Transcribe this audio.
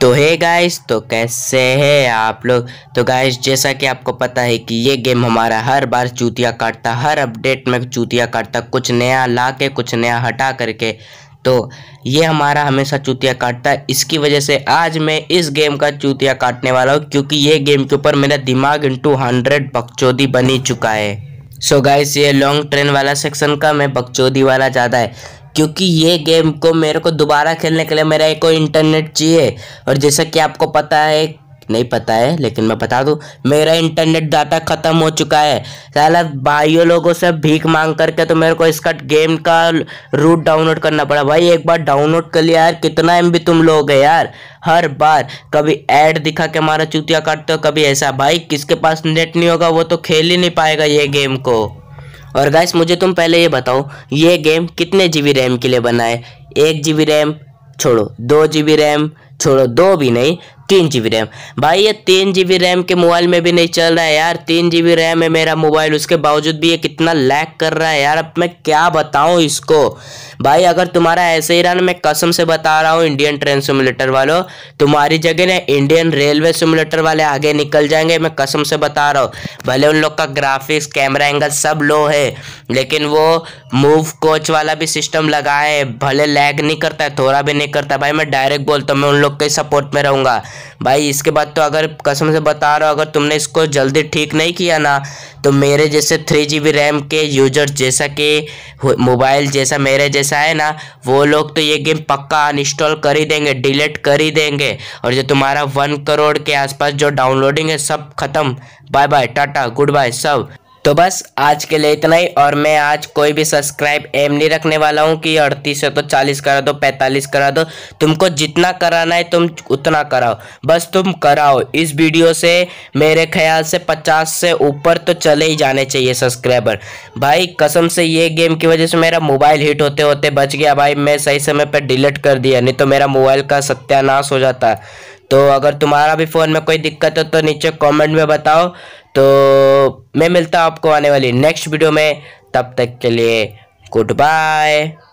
तो है गाइस तो कैसे है आप लोग तो गाइस जैसा कि आपको पता है कि ये गेम हमारा हर बार चूतिया काटता हर अपडेट में चूतिया काटता कुछ नया ला के कुछ नया हटा करके तो ये हमारा हमेशा चूतिया काटता है इसकी वजह से आज मैं इस गेम का चूतिया काटने वाला हूँ क्योंकि ये गेम के ऊपर मेरा दिमाग इंटू हंड्रेड बकचोदी बनी चुका है सो so गाइस ये लॉन्ग ट्रेन वाला सेक्शन का मैं बकचोदी वाला ज़्यादा है क्योंकि ये गेम को मेरे को दोबारा खेलने के लिए मेरा एक इंटरनेट चाहिए और जैसा कि आपको पता है नहीं पता है लेकिन मैं बता दूँ मेरा इंटरनेट डाटा ख़त्म हो चुका है साला भाइयों लोगों से भीख मांग करके तो मेरे को इसका गेम का रूट डाउनलोड करना पड़ा भाई एक बार डाउनलोड कर लिया यार कितना एम तुम लोग है यार हर बार कभी ऐड दिखा के हमारा चूतिया काटते हो कभी ऐसा भाई किसके पास नेट नहीं होगा वो तो खेल ही नहीं पाएगा ये गेम को और गाइस मुझे तुम पहले ये बताओ ये गेम कितने जी रैम के लिए बना है एक जी रैम छोड़ो दो जी रैम छोड़ो दो भी नहीं तीन जी रैम भाई ये तीन जी रैम के मोबाइल में भी नहीं चल रहा है यार तीन जी रैम है मेरा मोबाइल उसके बावजूद भी ये कितना लैग कर रहा है यार अब मैं क्या बताऊँ इसको भाई अगर तुम्हारा ऐसे ही रहा ना मैं कसम से बता रहा हूँ इंडियन ट्रेन सिमुलेटर वालों तुम्हारी जगह ना इंडियन रेलवे सिमुलेटर वाले आगे निकल जाएंगे मैं कसम से बता रहा हूँ भले उन लोग का ग्राफिक्स कैमरा एंगल सब लो है लेकिन वो मूव कोच वाला भी सिस्टम लगा है भले लैग नहीं करता है थोड़ा भी नहीं करता भाई मैं डायरेक्ट बोलता हूँ मैं उन लोग के सपोर्ट में रहूँगा भाई इसके बाद तो अगर कसम से बता रहा हूँ अगर तुमने इसको जल्दी ठीक नहीं किया ना तो मेरे जैसे थ्री जी बी रैम के यूजर जैसा कि मोबाइल जैसा मेरे जैसे जैसा है ना वो लोग तो ये गेम पक्का अनइंस्टॉल कर ही देंगे डिलीट कर ही देंगे और जो तुम्हारा वन करोड़ के आसपास जो डाउनलोडिंग है सब खत्म bye bye tata goodbye सब तो बस आज के लिए इतना ही और मैं आज कोई भी सब्सक्राइब एम नहीं रखने वाला हूँ कि अड़तीस है तो चालीस करा दो पैंतालीस करा दो तुमको जितना कराना है तुम उतना कराओ बस तुम कराओ इस वीडियो से मेरे ख्याल से पचास से ऊपर तो चले ही जाने चाहिए सब्सक्राइबर भाई कसम से ये गेम की वजह से मेरा मोबाइल हिट होते होते बच गया भाई मैं सही समय पर डिलीट कर दिया नहीं तो मेरा मोबाइल का सत्यानाश हो जाता तो अगर तुम्हारा भी फ़ोन में कोई दिक्कत हो तो नीचे कमेंट में बताओ तो मैं मिलता हूँ आपको आने वाली नेक्स्ट वीडियो में तब तक के लिए गुड बाय